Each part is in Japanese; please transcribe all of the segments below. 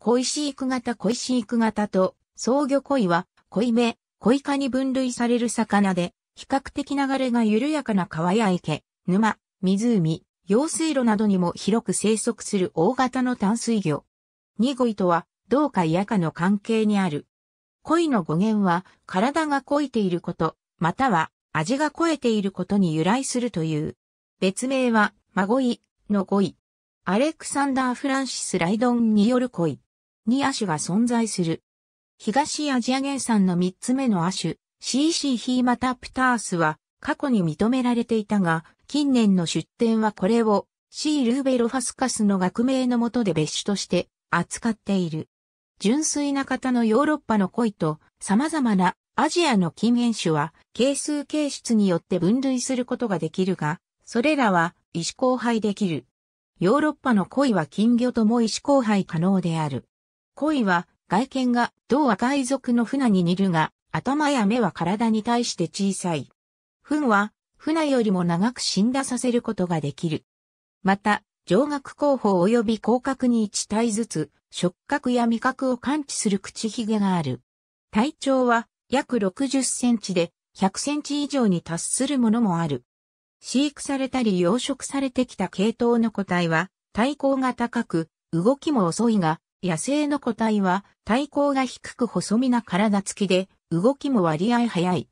小石育型小石育型と、草魚鯉は、鯉目、鯉科に分類される魚で、比較的流れが緩やかな川や池、沼、湖、用水路などにも広く生息する大型の淡水魚。ニゴイとは、同かやかの関係にある。恋の語源は、体が濃いていること、または、味が肥えていることに由来するという。別名は、孫いの語アレクサンダー・フランシス・ライドンによる恋。に亜種が存在する。東アジア原産の3つ目の亜種、CC ヒーマタプタースは過去に認められていたが、近年の出典はこれを C. ルーベロファスカスの学名のもとで別種として扱っている。純粋な方のヨーロッパの恋と様々なアジアの禁煙種は係数形質によって分類することができるが、それらは意思交配できる。ヨーロッパの恋は金魚とも意思交配可能である。恋は外見が同赤い族の船に似るが、頭や目は体に対して小さい。糞は船よりも長く死んださせることができる。また、上顎後方及び広角に1体ずつ、触覚や味覚を感知する口ひげがある。体長は約60センチで100センチ以上に達するものもある。飼育されたり養殖されてきた系統の個体は体高が高く、動きも遅いが、野生の個体は体高が低く細身な体つきで動きも割合早い。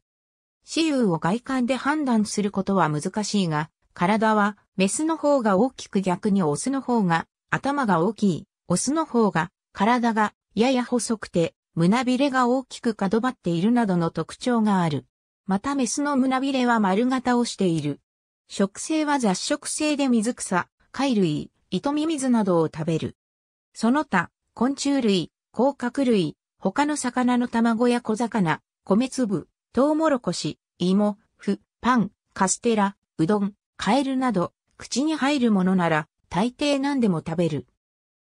雌雄を外観で判断することは難しいが、体はメスの方が大きく逆にオスの方が頭が大きい、オスの方が体がやや細くて胸びれが大きく角張っているなどの特徴がある。またメスの胸びれは丸型をしている。食性は雑食性で水草、貝類、糸ミミズなどを食べる。その他、昆虫類、甲殻類、他の魚の卵や小魚、米粒、トウモロコシ、芋、麩パン、カステラ、うどん、カエルなど、口に入るものなら、大抵何でも食べる。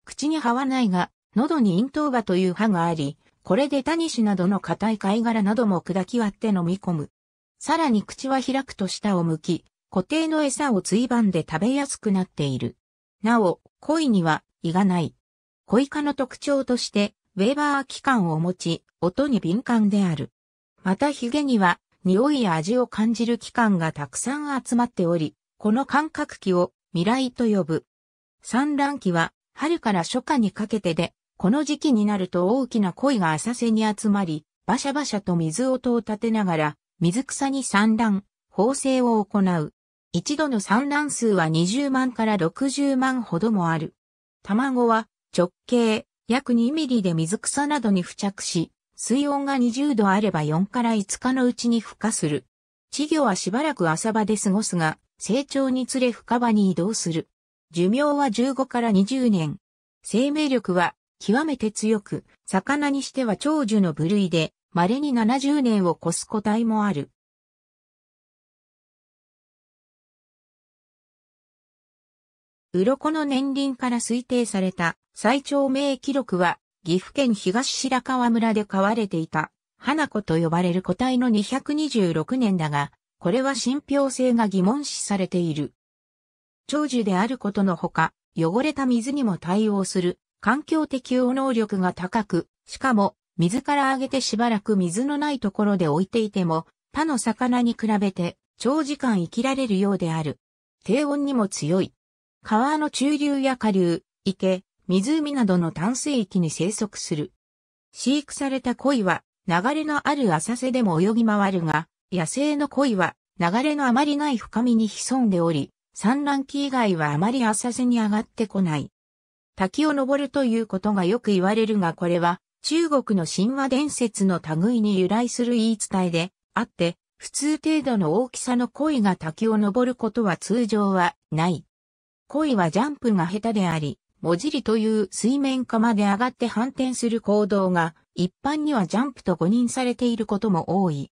口に這わないが、喉に咽頭歯という歯があり、これでタニシなどの硬い貝殻なども砕き割って飲み込む。さらに口は開くと下を向き、固定の餌をついばんで食べやすくなっている。なお、鯉には胃がない。コイ科の特徴として、ウェーバー器官を持ち、音に敏感である。またヒゲには、匂いや味を感じる器官がたくさん集まっており、この感覚器を未来と呼ぶ。産卵期は春から初夏にかけてで、この時期になると大きな鯉が浅瀬に集まり、バシャバシャと水音を立てながら、水草に産卵、放生を行う。一度の産卵数は20万から60万ほどもある。卵は直径約2ミリで水草などに付着し、水温が20度あれば4から5日のうちに孵化する。稚魚はしばらく浅場で過ごすが、成長につれ深場に移動する。寿命は15から20年。生命力は極めて強く、魚にしては長寿の部類で、稀に70年を超す個体もある。鱗の年輪から推定された最長名記録は、岐阜県東白川村で飼われていた、花子と呼ばれる個体の226年だが、これは信憑性が疑問視されている。長寿であることのほか、汚れた水にも対応する、環境適応能力が高く、しかも、水からあげてしばらく水のないところで置いていても、他の魚に比べて長時間生きられるようである。低温にも強い。川の中流や下流、池、湖などの淡水域に生息する。飼育された鯉は流れのある浅瀬でも泳ぎ回るが、野生の鯉は流れのあまりない深みに潜んでおり、産卵期以外はあまり浅瀬に上がってこない。滝を登るということがよく言われるがこれは中国の神話伝説の類に由来する言い伝えであって、普通程度の大きさの鯉が滝を登ることは通常はない。恋はジャンプが下手であり、もじりという水面下まで上がって反転する行動が、一般にはジャンプと誤認されていることも多い。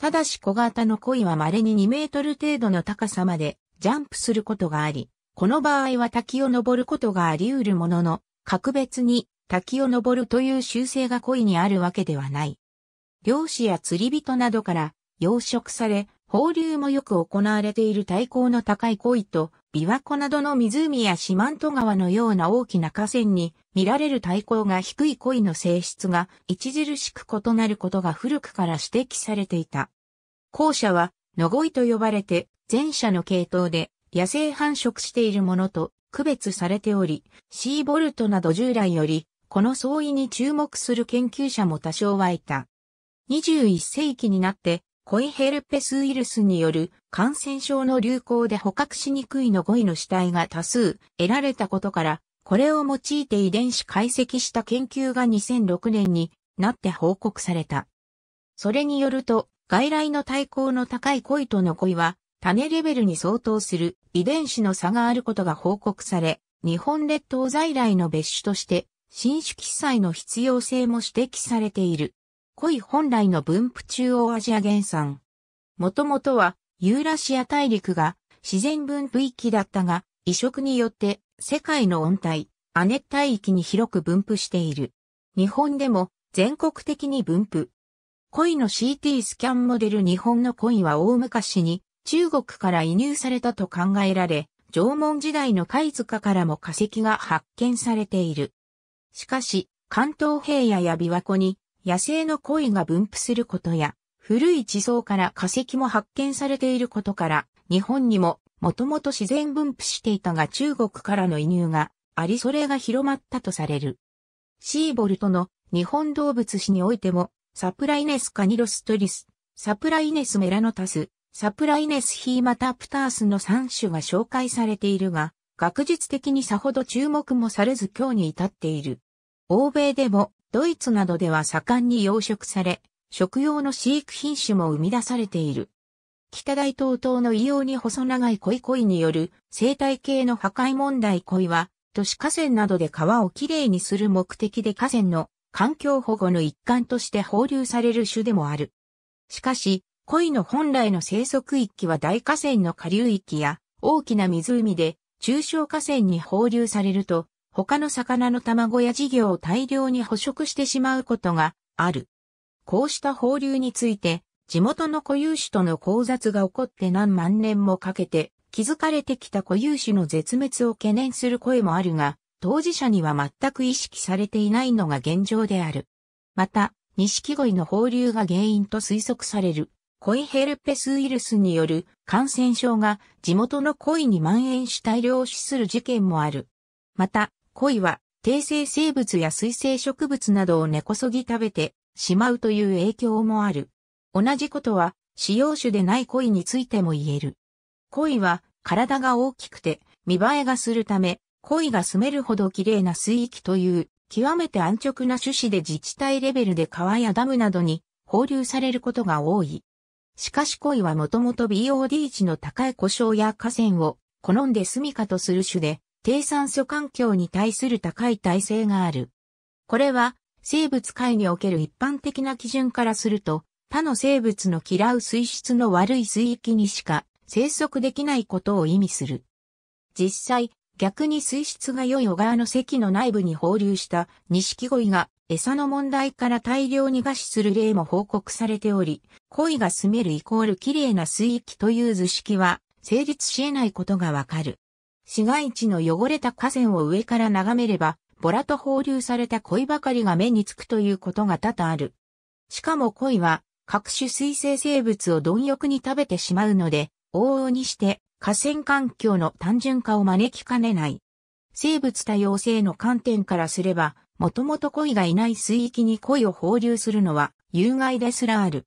ただし小型の恋は稀に2メートル程度の高さまでジャンプすることがあり、この場合は滝を登ることがあり得るものの、格別に滝を登るという習性が恋にあるわけではない。漁師や釣り人などから養殖され、放流もよく行われている対抗の高い恋と琵琶湖などの湖や四万十川のような大きな河川に見られる対抗が低い鯉の性質が著しく異なることが古くから指摘されていた。後者は、野鯉と呼ばれて、前者の系統で野生繁殖しているものと区別されており、シーボルトなど従来より、この相違に注目する研究者も多少はいた。21世紀になって、コイヘルペスウイルスによる感染症の流行で捕獲しにくいのゴイの死体が多数得られたことから、これを用いて遺伝子解析した研究が2006年になって報告された。それによると、外来の対抗の高いコイとのコイは、種レベルに相当する遺伝子の差があることが報告され、日本列島在来の別種として、新種記載の必要性も指摘されている。鯉本来の分布中央アジア原産。もともとはユーラシア大陸が自然分布域だったが、移植によって世界の温帯、亜熱帯域に広く分布している。日本でも全国的に分布。恋の CT スキャンモデル日本の恋は大昔に中国から移入されたと考えられ、縄文時代の貝塚からも化石が発見されている。しかし、関東平野や琵琶湖に野生の鯉が分布することや、古い地層から化石も発見されていることから、日本にももともと自然分布していたが中国からの移入がありそれが広まったとされる。シーボルトの日本動物史においても、サプライネスカニロストリス、サプライネスメラノタス、サプライネスヒーマタプタースの3種が紹介されているが、学術的にさほど注目もされず今日に至っている。欧米でもドイツなどでは盛んに養殖され、食用の飼育品種も生み出されている。北大東島の異様に細長いコイによる生態系の破壊問題恋は、都市河川などで川をきれいにする目的で河川の環境保護の一環として放流される種でもある。しかし、鯉の本来の生息域は大河川の下流域や大きな湖で中小河川に放流されると他の魚の卵や事業を大量に捕食してしまうことがある。こうした放流について、地元の固有種との交雑が起こって何万年もかけて、築かれてきた固有種の絶滅を懸念する声もあるが、当事者には全く意識されていないのが現状である。また、錦鯉の放流が原因と推測される、コイヘルペスウイルスによる感染症が地元の鯉に蔓延し大量死する事件もある。また、恋は、低生生物や水生植物などを根こそぎ食べてしまうという影響もある。同じことは、使用種でない恋についても言える。恋は、体が大きくて、見栄えがするため、恋が住めるほど綺麗な水域という、極めて安直な種子で自治体レベルで川やダムなどに放流されることが多い。しかし恋はもともと BOD 値の高い故障や河川を好んで住みかとする種で、低酸素環境に対する高い耐性がある。これは生物界における一般的な基準からすると他の生物の嫌う水質の悪い水域にしか生息できないことを意味する。実際、逆に水質が良い小川の堰の内部に放流した錦鯉が餌の問題から大量に餓死する例も報告されており、鯉が住めるイコール綺麗な水域という図式は成立し得ないことがわかる。市街地の汚れた河川を上から眺めれば、ボラと放流された鯉ばかりが目につくということが多々ある。しかも鯉は、各種水生生物を貪欲に食べてしまうので、往々にして河川環境の単純化を招きかねない。生物多様性の観点からすれば、もともと鯉がいない水域に鯉を放流するのは有害ですらある。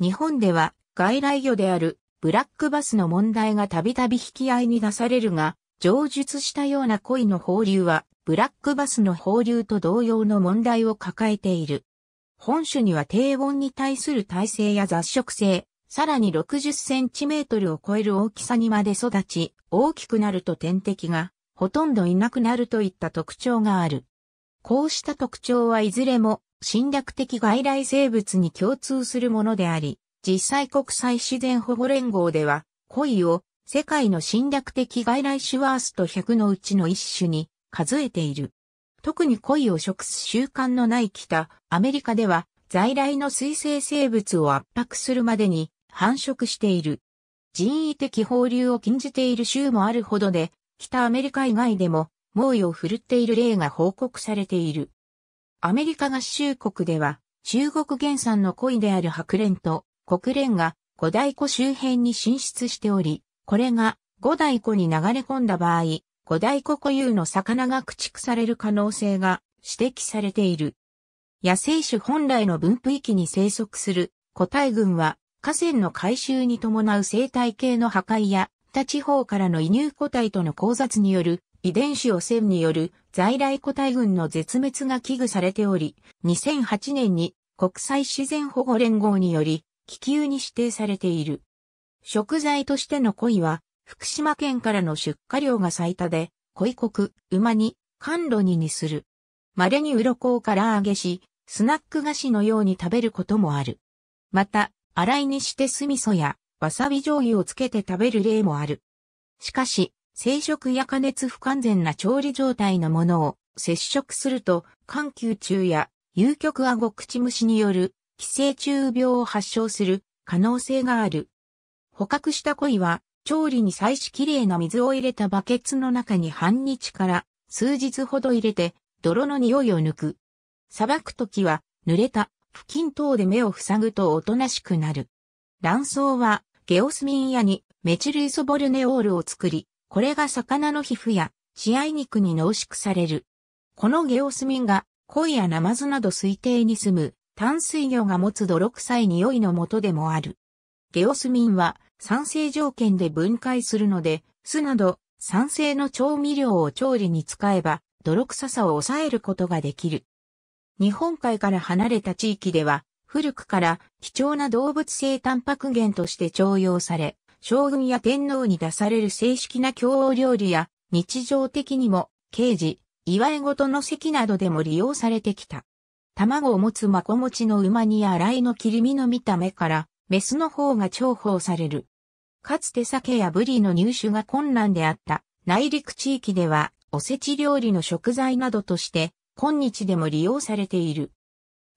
日本では外来魚であるブラックバスの問題がたびたび引き合いに出されるが、上述したような鯉の放流は、ブラックバスの放流と同様の問題を抱えている。本種には低温に対する耐性や雑食性、さらに60センチメートルを超える大きさにまで育ち、大きくなると天敵がほとんどいなくなるといった特徴がある。こうした特徴はいずれも侵略的外来生物に共通するものであり、実際国際自然保護連合では、鯉を世界の侵略的外来種ワースト100のうちの一種に数えている。特に鯉を食す習慣のない北アメリカでは在来の水生生物を圧迫するまでに繁殖している。人為的放流を禁じている州もあるほどで、北アメリカ以外でも猛威を振るっている例が報告されている。アメリカ合衆国では中国原産の鯉である白蓮と国蓮が五大湖周辺に進出しており、これが五大湖に流れ込んだ場合、五大湖固有の魚が駆逐される可能性が指摘されている。野生種本来の分布域に生息する個体群は河川の回収に伴う生態系の破壊や他地方からの移入個体との交雑による遺伝子汚染による在来個体群の絶滅が危惧されており、2008年に国際自然保護連合により気球に指定されている。食材としての鯉は、福島県からの出荷量が最多で、鯉国、馬に、甘露煮にする。稀に鱗を唐揚げし、スナック菓子のように食べることもある。また、洗いにして酢味噌や、わさび醤油をつけて食べる例もある。しかし、生食や加熱不完全な調理状態のものを接触すると、緩急中や有極顎口虫による寄生虫病を発症する可能性がある捕獲した鯉は、調理に際し綺麗な水を入れたバケツの中に半日から数日ほど入れて、泥の匂いを抜く。さばくときは、濡れた、布巾等で目を塞ぐとおとなしくなる。卵巣は、ゲオスミン屋に、メチルイソボルネオールを作り、これが魚の皮膚や、血合い肉に濃縮される。このゲオスミンが、鯉やナマズなど水底に住む、淡水魚が持つ泥臭い匂いのもとでもある。ゲオスミンは、酸性条件で分解するので、酢など酸性の調味料を調理に使えば、泥臭さを抑えることができる。日本海から離れた地域では、古くから貴重な動物性タンパク源として徴用され、将軍や天皇に出される正式な共王料理や、日常的にも、刑事、祝い事の席などでも利用されてきた。卵を持つまこもちの馬にやらいの切り身の見た目から、メスの方が重宝される。かつて鮭やブリの入手が困難であった内陸地域ではおせち料理の食材などとして今日でも利用されている。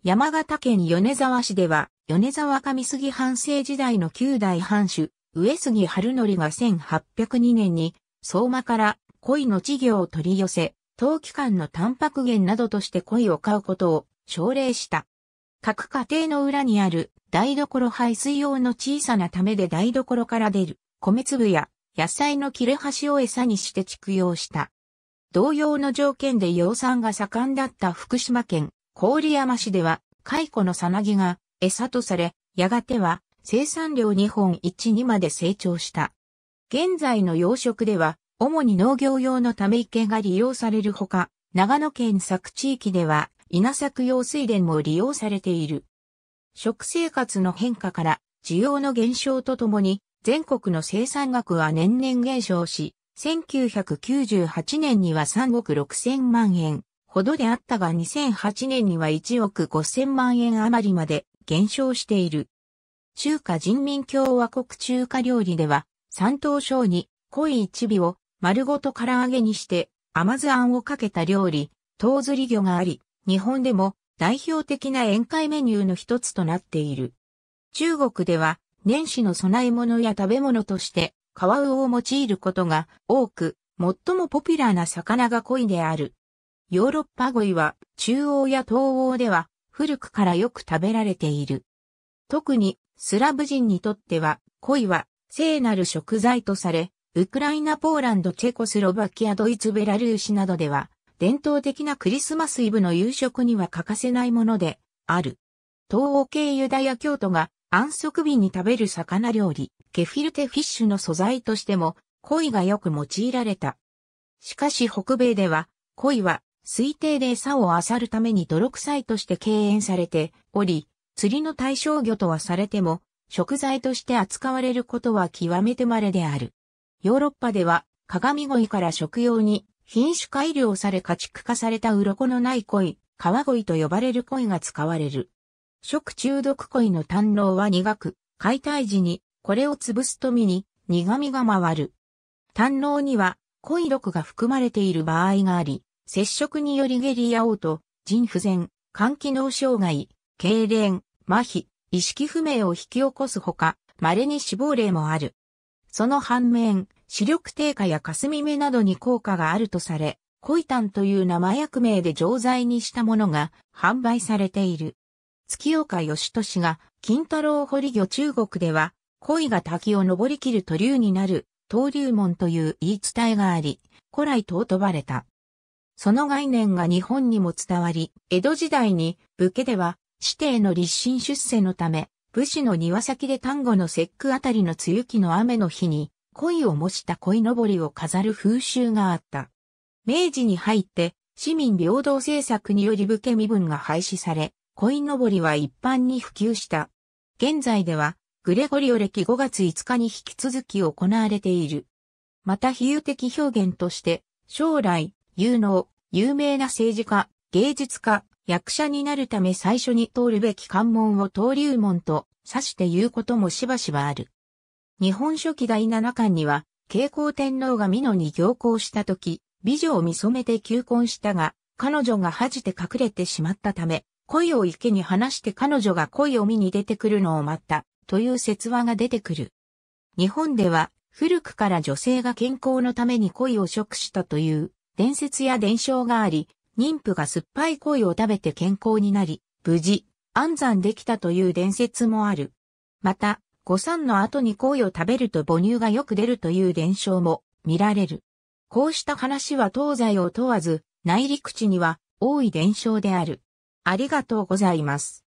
山形県米沢市では米沢上杉藩政時代の旧代藩主上杉春則が1802年に相馬から鯉の稚魚を取り寄せ、陶器館のタンパク源などとして鯉を飼うことを奨励した。各家庭の裏にある台所排水用の小さなためで台所から出る米粒や野菜の切れ端を餌にして畜養した。同様の条件で養蚕が盛んだった福島県郡山市では蚕のさなぎが餌とされ、やがては生産量日本一にまで成長した。現在の養殖では、主に農業用のため池が利用されるほか、長野県佐久地域では稲作用水田も利用されている。食生活の変化から需要の減少とともに全国の生産額は年々減少し、1998年には3億6千万円ほどであったが2008年には1億5千万円余りまで減少している。中華人民共和国中華料理では、山東省に濃い一尾を丸ごと唐揚げにして甘酢あんをかけた料理、豆釣り魚があり、日本でも代表的な宴会メニューの一つとなっている。中国では年始の供え物や食べ物としてカワウを用いることが多く、最もポピュラーな魚が鯉である。ヨーロッパ鯉は中央や東欧では古くからよく食べられている。特にスラブ人にとっては鯉は聖なる食材とされ、ウクライナ、ポーランド、チェコスロバキア、ドイツ、ベラルーシなどでは伝統的なクリスマスイブの夕食には欠かせないものである。東欧系ユダヤ教徒が安息日に食べる魚料理、ケフィルテフィッシュの素材としても、鯉がよく用いられた。しかし北米では、鯉は推定で餌を漁るために泥臭いとして敬遠されており、釣りの対象魚とはされても、食材として扱われることは極めて稀である。ヨーロッパでは、鏡鯉から食用に品種改良され家畜化された鱗のない鯉、川鯉と呼ばれる鯉が使われる。食中毒鯉の胆老は苦く、解体時にこれを潰すと身に苦味が回る。胆老には鯉毒が含まれている場合があり、接触により下痢や嘔吐、腎不全、肝機能障害、痙攣、麻痺、意識不明を引き起こすほか、稀に死亡例もある。その反面、視力低下や霞目などに効果があるとされ、コイタンという生薬名で錠剤にしたものが販売されている。月岡義俊が金太郎堀魚中国では、鯉が滝を登り切る鳥流になる、登竜門という言い伝えがあり、古来尊ばれた。その概念が日本にも伝わり、江戸時代に武家では、指定の立身出世のため、武士の庭先で丹後の節句あたりの雨期の雨の日に、恋を模した恋のぼりを飾る風習があった。明治に入って市民平等政策により武家身分が廃止され、恋のぼりは一般に普及した。現在では、グレゴリオ歴5月5日に引き続き行われている。また比喩的表現として、将来、有能、有名な政治家、芸術家、役者になるため最初に通るべき関門を登竜門と指して言うこともしばしばある。日本書紀第七巻には、慶光天皇が美濃に行幸した時、美女を見染めて求婚したが、彼女が恥じて隠れてしまったため、恋を池に放して彼女が恋を見に出てくるのを待った、という説話が出てくる。日本では、古くから女性が健康のために恋を食したという伝説や伝承があり、妊婦が酸っぱい恋を食べて健康になり、無事、安産できたという伝説もある。また、誤算の後に鯉を食べると母乳がよく出るという伝承も見られる。こうした話は東西を問わず、内陸地には多い伝承である。ありがとうございます。